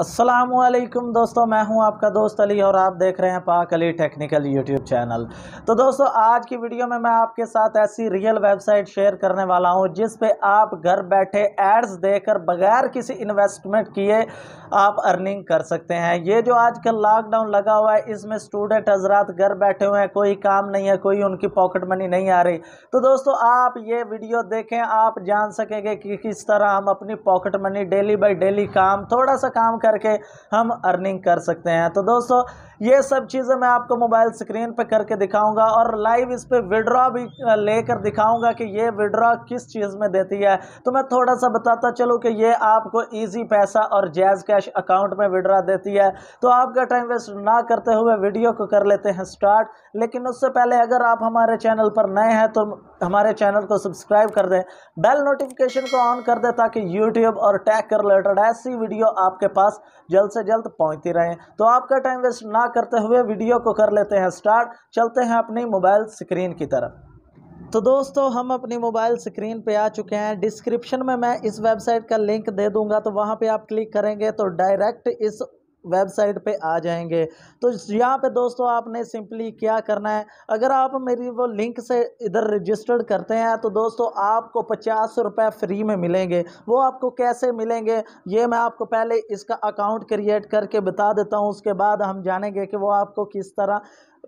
असलम दोस्तों मैं हूं आपका दोस्त अली और आप देख रहे हैं पाक अली टेक्निकल यूट्यूब चैनल तो दोस्तों आज की वीडियो में मैं आपके साथ ऐसी रियल वेबसाइट शेयर करने वाला हूं जिस पे आप घर बैठे एड्स देकर बगैर किसी इन्वेस्टमेंट किए आप अर्निंग कर सकते हैं ये जो आजकल लॉकडाउन लगा हुआ है इसमें स्टूडेंट हजरात घर बैठे हुए हैं कोई काम नहीं है कोई उनकी पॉकेट मनी नहीं आ रही तो दोस्तों आप ये वीडियो देखें आप जान सकेंगे कि किस तरह हम अपनी pocket money daily by daily काम थोड़ा सा काम करके हम अर्निंग कर सकते हैं तो दोस्तों ये सब चीज़ें मैं आपको मोबाइल स्क्रीन पे करके दिखाऊंगा और लाइव इस पर विड्रॉ भी लेकर दिखाऊंगा कि ये विड्रॉ किस चीज़ में देती है तो मैं थोड़ा सा बताता चलूँ कि ये आपको इजी पैसा और जैज़ कैश अकाउंट में विड्रॉ देती है तो आपका टाइम वेस्ट ना करते हुए वीडियो को कर लेते हैं स्टार्ट लेकिन उससे पहले अगर आप हमारे चैनल पर नए हैं तो हमारे चैनल को सब्सक्राइब कर दें बेल नोटिफिकेशन को ऑन कर दें ताकि यूट्यूब और टैग के रिलेटेड ऐसी वीडियो आपके पास जल्द से जल्द पहुंचती रहें तो आपका टाइम वेस्ट ना करते हुए वीडियो को कर लेते हैं स्टार्ट चलते हैं अपनी मोबाइल स्क्रीन की तरफ तो दोस्तों हम अपनी मोबाइल स्क्रीन पे आ चुके हैं डिस्क्रिप्शन में मैं इस वेबसाइट का लिंक दे दूंगा तो वहाँ पे आप क्लिक करेंगे तो डायरेक्ट इस वेबसाइट पे आ जाएंगे तो यहाँ पे दोस्तों आपने सिंपली क्या करना है अगर आप मेरी वो लिंक से इधर रजिस्टर्ड करते हैं तो दोस्तों आपको पचास रुपये फ्री में मिलेंगे वो आपको कैसे मिलेंगे ये मैं आपको पहले इसका अकाउंट क्रिएट करके बता देता हूँ उसके बाद हम जानेंगे कि वो आपको किस तरह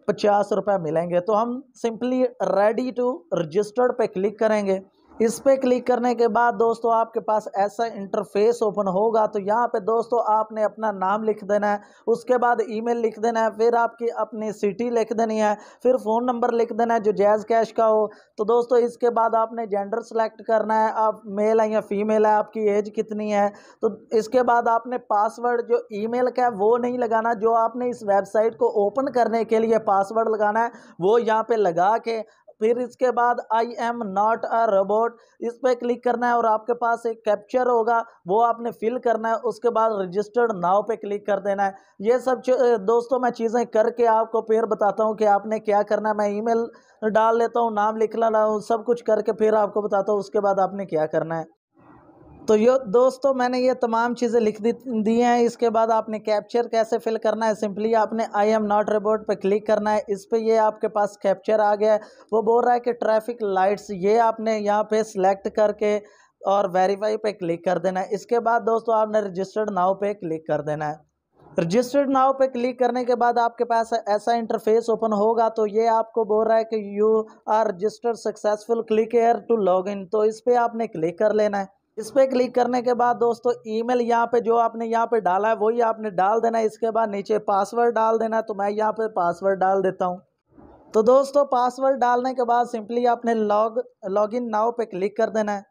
पचास रुपये मिलेंगे तो हम सिंपली रेडी टू रजिस्टर्ड पे क्लिक करेंगे इस पर क्लिक करने के बाद दोस्तों आपके पास ऐसा इंटरफेस ओपन होगा तो यहाँ पे दोस्तों आपने अपना नाम लिख देना है उसके बाद ईमेल लिख देना है फिर आपकी अपनी सिटी लिख देनी है फिर फ़ोन नंबर लिख देना है जो जैज़ कैश का हो तो दोस्तों इसके बाद आपने जेंडर सेलेक्ट करना है आप मेल है या फीमेल है आपकी एज कितनी है तो इसके बाद आपने पासवर्ड जो ई का है वो नहीं लगाना जो आपने इस वेबसाइट को ओपन करने के लिए पासवर्ड लगाना है वो यहाँ पर लगा के फिर इसके बाद I am not a robot इस पर क्लिक करना है और आपके पास एक कैप्चर होगा वो आपने फिल करना है उसके बाद रजिस्टर्ड नाव पे क्लिक कर देना है ये सब दोस्तों मैं चीज़ें करके आपको फिर बताता हूँ कि आपने क्या करना है मैं ईमेल डाल लेता हूँ नाम लिख ला हूँ सब कुछ करके फिर आपको बताता हूँ उसके बाद आपने क्या करना है तो यो दोस्तों मैंने ये तमाम चीज़ें लिख दी दी हैं इसके बाद आपने कैप्चर कैसे फिल करना है सिंपली आपने आई एम नॉट रिबोट पर क्लिक करना है इस पर ये आपके पास कैप्चर आ गया है वो बोल रहा है कि ट्रैफिक लाइट्स ये आपने यहाँ पे सिलेक्ट करके और वेरीफाई पे क्लिक कर देना है इसके बाद दोस्तों आपने रजिस्टर्ड नाव पे क्लिक कर देना है रजिस्टर्ड नाव पे क्लिक करने के बाद आपके पास ऐसा इंटरफेस ओपन होगा तो ये आपको बोल रहा है कि you are registered successful click here to log in तो इस पर आपने क्लिक कर लेना है इस पर क्लिक करने के बाद दोस्तों ईमेल यहाँ पे जो आपने यहाँ पे डाला है वही आपने डाल देना है इसके बाद नीचे पासवर्ड डाल देना तो मैं यहाँ पे पासवर्ड डाल देता हूँ तो दोस्तों पासवर्ड डालने के बाद सिंपली आपने लॉग लॉगिन नाव पे क्लिक कर देना है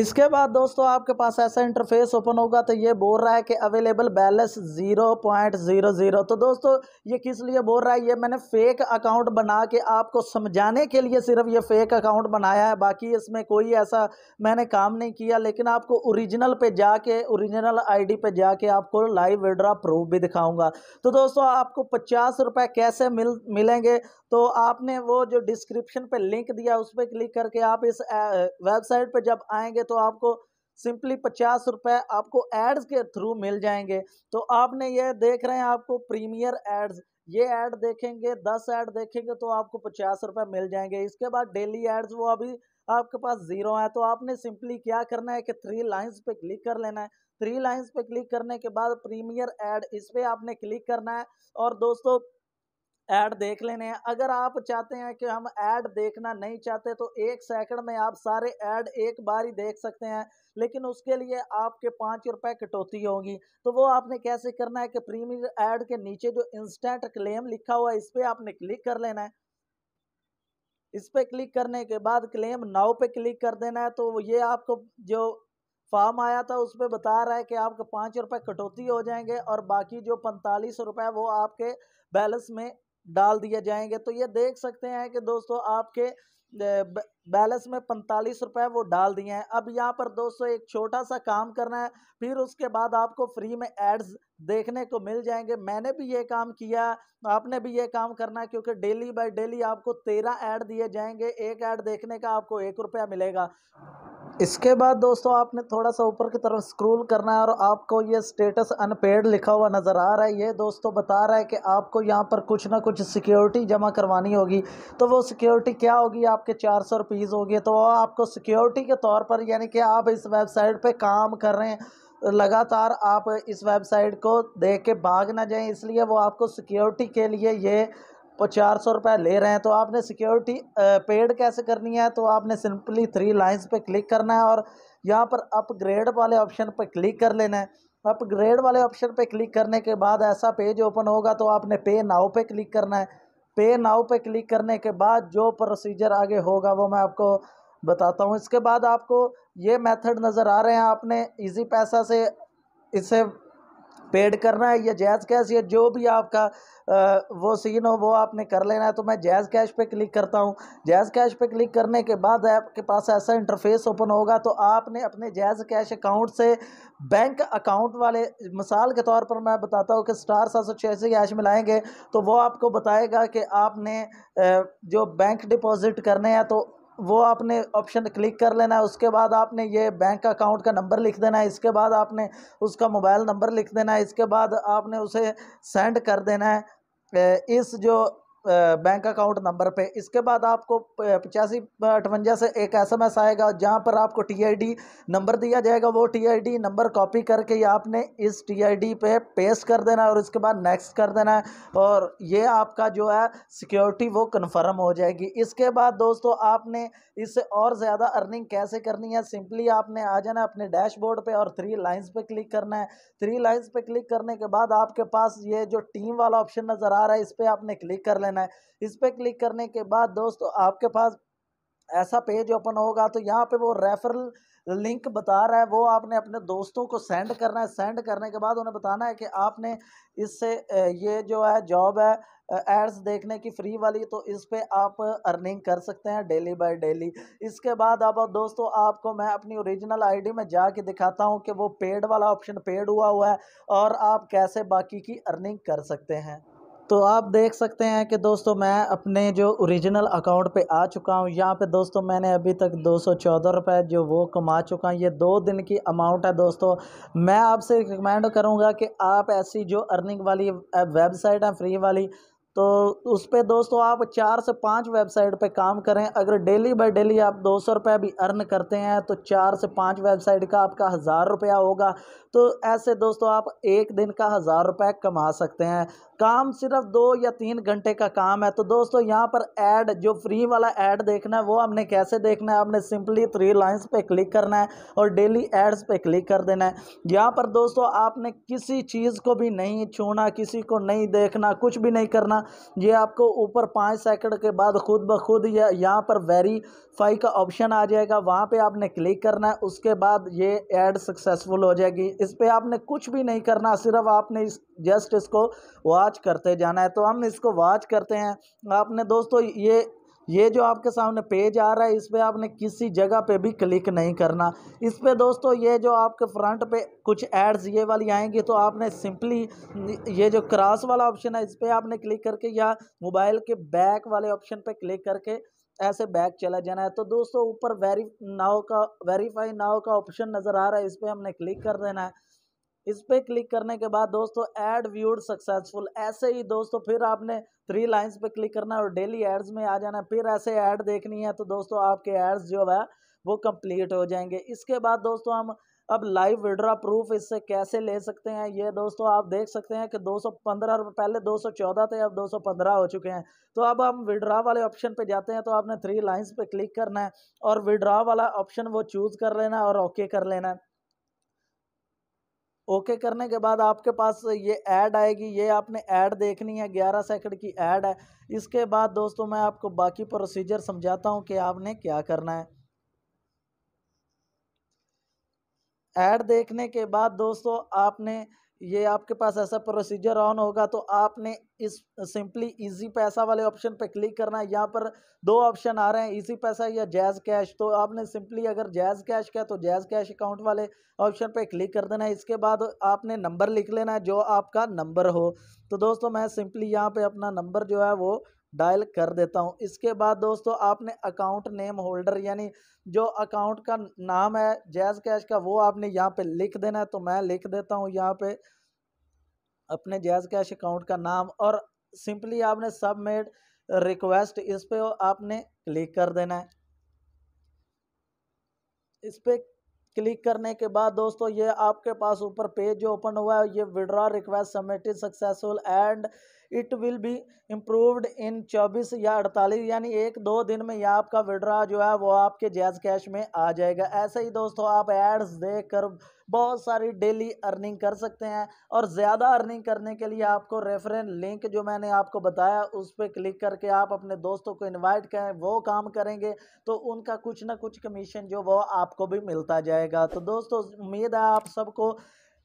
इसके बाद दोस्तों आपके पास ऐसा इंटरफेस ओपन होगा तो ये बोल रहा है कि available balance zero point zero zero तो दोस्तों ये किस लिए बोल रहा है ये मैंने फ़ेक अकाउंट बना के आपको समझाने के लिए सिर्फ ये फ़ेक अकाउंट बनाया है बाकी इसमें कोई ऐसा मैंने काम नहीं किया लेकिन आपको ओरिजिनल पे जाके ओरिजिनल आईडी पे जाके आपको लाइव विड्रा प्रूफ भी दिखाऊंगा तो दोस्तों आपको पचास रुपए कैसे मिल मिलेंगे तो आपने वो जो डिस्क्रिप्शन पे लिंक दिया उस पर क्लिक करके आप इस वेबसाइट पर जब आएंगे है तो आपको सिंपली पचास रुपए आपको एड्स के थ्रू मिल जाएंगे तो आपने ये देख रहे हैं आपको प्रीमियर एड्स ये एड देखेंगे दस एड देखेंगे तो आपको पचास रुपए मिल जाएंगे इसके बाद डेली एड्स वो अभी आपके पास ज़ीरो है तो आपने सिंपली क्या करना है कि थ्री लाइंस पे क्लिक कर लेना है थ्री लाइंस पे क्लिक करने के बाद प्रीमियर एड इस पे आपने क्लिक करना है और दोस्तों ऐड देख लेने हैं अगर आप चाहते हैं कि हम ऐड देखना नहीं चाहते तो एक सेकंड में आप सारे ऐड एक बार ही देख सकते हैं लेकिन उसके लिए आपके पाँच रुपए कटौती होगी तो वो आपने कैसे करना है कि प्रीमियर ऐड के नीचे जो इंस्टेंट क्लेम लिखा हुआ है इस पर आपने क्लिक कर लेना है इस पर क्लिक करने के बाद क्लेम नाव पे क्लिक कर देना है तो ये आपको जो फॉर्म आया था उस पर बता रहा है कि आपके पाँच रुपये कटौती हो जाएंगे और बाकी जो पैंतालीस रुपये वो आपके बैलेंस में डाल दिए जाएंगे तो ये देख सकते हैं कि दोस्तों आपके बैलेंस में पैंतालीस रुपए वो डाल दिए हैं अब यहाँ पर दोस्तों एक छोटा सा काम करना है फिर उसके बाद आपको फ्री में एड्स देखने को मिल जाएंगे मैंने भी ये काम किया आपने भी ये काम करना है क्योंकि डेली बाय डेली आपको तेरह ऐड दिए जाएंगे एक ऐड देखने का आपको एक रुपया मिलेगा इसके बाद दोस्तों आपने थोड़ा सा ऊपर की तरफ स्क्रॉल करना है और आपको ये स्टेटस अनपेड लिखा हुआ नज़र आ रहा है ये दोस्तों बता रहा है कि आपको यहाँ पर कुछ ना कुछ सिक्योरिटी जमा करवानी होगी तो वो सिक्योरिटी क्या होगी आपके चार सौ रुपये रुपीज़ होगी तो आपको सिक्योरिटी के तौर पर यानी कि आप इस वेबसाइट पे काम कर रहे हैं लगातार आप इस वेबसाइट को देख के भाग ना जाएं इसलिए वो आपको सिक्योरिटी के लिए ये चार सौ रुपये ले रहे हैं तो आपने सिक्योरिटी पेड कैसे करनी है तो आपने सिंपली थ्री लाइंस पे क्लिक करना है और यहाँ पर अपग्रेड वाले ऑप्शन पर क्लिक कर लेना है अपग्रेड वाले ऑप्शन पे क्लिक करने के बाद ऐसा पेज ओपन होगा तो आपने पे नाव पे क्लिक करना है पे नाव पे क्लिक करने के बाद जो प्रोसीजर आगे होगा वो मैं आपको बताता हूँ इसके बाद आपको ये मेथड नज़र आ रहे हैं आपने इजी पैसा से इसे पेड करना है या जैज़ कैश या जो भी आपका आ, वो सीन हो वो आपने कर लेना है तो मैं जैज़ कैश पे क्लिक करता हूँ जैज़ कैश पे क्लिक करने के बाद आपके पास ऐसा इंटरफेस ओपन होगा तो आपने अपने जैज़ कैश अकाउंट से बैंक अकाउंट वाले मिसाल के तौर पर मैं बताता हूँ कि स्टार सात सौ छियासी कैश मिलाएंगे तो वो आपको बताएगा कि आपने जो बैंक डिपॉजिट करने हैं तो वो आपने ऑप्शन क्लिक कर लेना है उसके बाद आपने ये बैंक अकाउंट का नंबर लिख देना है इसके बाद आपने उसका मोबाइल नंबर लिख देना है इसके बाद आपने उसे सेंड कर देना है इस जो बैंक अकाउंट नंबर पे इसके बाद आपको पचासी अठवंजा से एक एसएमएस आएगा जहाँ पर आपको टीआईडी नंबर दिया जाएगा वो टीआईडी नंबर कॉपी करके आपने इस टीआईडी पे पेस्ट कर देना है और इसके बाद नेक्स्ट कर देना है और ये आपका जो है सिक्योरिटी वो कन्फर्म हो जाएगी इसके बाद दोस्तों आपने इससे और ज़्यादा अर्निंग कैसे करनी है सिंपली आपने आ जाना अपने डैशबोर्ड पर और थ्री लाइन्स पर क्लिक करना है थ्री लाइन्स पर क्लिक करने के बाद आपके पास ये जो टीम वाला ऑप्शन नज़र आ रहा है इस पर आपने क्लिक कर लेना लेना है इस पर क्लिक करने के बाद दोस्तों आपके पास ऐसा पेज ओपन होगा तो यहाँ पे वो रेफरल लिंक बता रहा है वो आपने अपने दोस्तों को सेंड करना है सेंड करने के बाद उन्हें बताना है कि आपने इससे ये जो है जॉब है एड्स देखने की फ्री वाली तो इस पर आप अर्निंग कर सकते हैं डेली बाय डेली इसके बाद अब दोस्तों आपको मैं अपनी ओरिजिनल आईडी में जा के दिखाता हूँ कि वो पेड वाला ऑप्शन पेड हुआ हुआ है और आप कैसे बाकी की अर्निंग कर सकते हैं तो आप देख सकते हैं कि दोस्तों मैं अपने जो ओरिजिनल अकाउंट पे आ चुका हूँ यहाँ पे दोस्तों मैंने अभी तक दो सौ जो वो कमा चुका हूँ ये दो दिन की अमाउंट है दोस्तों मैं आपसे रिकमेंड करूँगा कि आप ऐसी जो अर्निंग वाली वेबसाइट है फ्री वाली तो उस पर दोस्तों आप चार से पाँच वेबसाइट पे काम करें अगर डेली बाय डेली आप दो सौ रुपये भी अर्न करते हैं तो चार से पाँच वेबसाइट का आपका हज़ार रुपया होगा तो ऐसे दोस्तों आप एक दिन का हज़ार रुपये कमा सकते हैं काम सिर्फ दो या तीन घंटे का काम है तो दोस्तों यहाँ पर ऐड जो फ्री वाला ऐड देखना है वो हमने कैसे देखना है आपने सिंपली थ्री लाइंस पे क्लिक करना है और डेली एड्स पे क्लिक कर देना है यहाँ पर दोस्तों आपने किसी चीज़ को भी नहीं छूना किसी को नहीं देखना कुछ भी नहीं करना ये आपको ऊपर पाँच सेकेंड के बाद खुद ब खुद या यहाँ पर वेरीफाई का ऑप्शन आ जाएगा वहाँ पर आपने क्लिक करना है उसके बाद ये एड सक्सेसफुल हो जाएगी इस पर आपने कुछ भी नहीं करना सिर्फ आपने इस जस्ट इसको वो वाच करते जाना है तो हम इसको वाच करते हैं आपने दोस्तों ये ये जो आपके सामने पेज आ रहा है इस पर आपने किसी जगह पे भी क्लिक नहीं करना इस पर दोस्तों ये जो आपके फ्रंट पे कुछ एड्स ये वाली आएंगी तो आपने सिंपली ये जो क्रॉस वाला ऑप्शन है इस पर आपने क्लिक करके या मोबाइल के बैक वाले ऑप्शन पे क्लिक करके ऐसे बैक चला जाना है तो दोस्तों ऊपर वेरी नाव का वेरीफाई नाव का ऑप्शन नज़र आ रहा है इस पर हमने क्लिक कर देना है इस पर क्लिक करने के बाद दोस्तों एड व्यूड सक्सेसफुल ऐसे ही दोस्तों फिर आपने थ्री लाइंस पे क्लिक करना है और डेली एड्स में आ जाना है फिर ऐसे ऐड देखनी है तो दोस्तों आपके एड्स जो है वो कंप्लीट हो जाएंगे इसके बाद दोस्तों हम अब लाइव विड्रा प्रूफ इससे कैसे ले सकते हैं ये दोस्तों आप देख सकते हैं कि दो सौ पंद्रह पहले दो सौ चौदह थे अब दो सौ पंद्रह हो चुके हैं तो अब हम विड्रा वाले ऑप्शन पे जाते हैं तो आपने थ्री लाइंस पे क्लिक करना है और विड्रा वाला ऑप्शन वो चूज़ कर लेना और ओके कर लेना है ओके करने के बाद आपके पास ये ऐड आएगी ये आपने ऐड देखनी है ग्यारह सेकंड की ऐड है इसके बाद दोस्तों मैं आपको बाकी प्रोसीजर समझाता हूँ कि आपने क्या करना है ऐड देखने के बाद दोस्तों आपने ये आपके पास ऐसा प्रोसीजर ऑन होगा तो आपने इस सिंपली इजी पैसा वाले ऑप्शन पे क्लिक करना है यहाँ पर दो ऑप्शन आ रहे हैं इजी पैसा या जैज़ कैश तो आपने सिंपली अगर जैज़ कैश का तो जैज़ कैश अकाउंट वाले ऑप्शन पे क्लिक कर देना है इसके बाद आपने नंबर लिख लेना है जो आपका नंबर हो तो दोस्तों मैं सिंपली यहाँ पर अपना नंबर जो है वो डायल कर देता हूँ इसके बाद दोस्तों आपने अकाउंट नेम होल्डर यानी जो अकाउंट का नाम है जैज़ कैश का वो आपने यहाँ पे लिख देना है तो मैं लिख देता हूँ यहाँ पे अपने जैज़ कैश अकाउंट का नाम और सिंपली आपने सबमिट रिक्वेस्ट इस पर आपने क्लिक कर देना है इस पर क्लिक करने के बाद दोस्तों ये आपके पास ऊपर पेज जो ओपन हुआ है ये withdraw request submitted successful and it will be improved in चौबीस या अड़तालीस यानी एक दो दिन में यह आपका विड्रा जो है वो आपके जैज़ कैश में आ जाएगा ऐसे ही दोस्तों आप एड्स देख कर बहुत सारी डेली अर्निंग कर सकते हैं और ज़्यादा अर्निंग करने के लिए आपको रेफरेंस लिंक जो मैंने आपको बताया उस पर क्लिक करके आप अपने दोस्तों को इन्वाइट करें वो काम करेंगे तो उनका कुछ ना कुछ कमीशन जो वो आपको भी मिलता जाएगा तो दोस्तों उम्मीद है आप सबको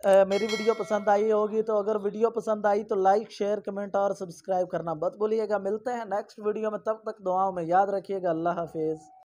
मेरी वीडियो पसंद आई होगी तो अगर वीडियो पसंद आई तो लाइक शेयर कमेंट और सब्सक्राइब करना मत भूलिएगा मिलते हैं नेक्स्ट वीडियो में तब तक दुआओं में याद रखिएगा अल्लाह हाफिज़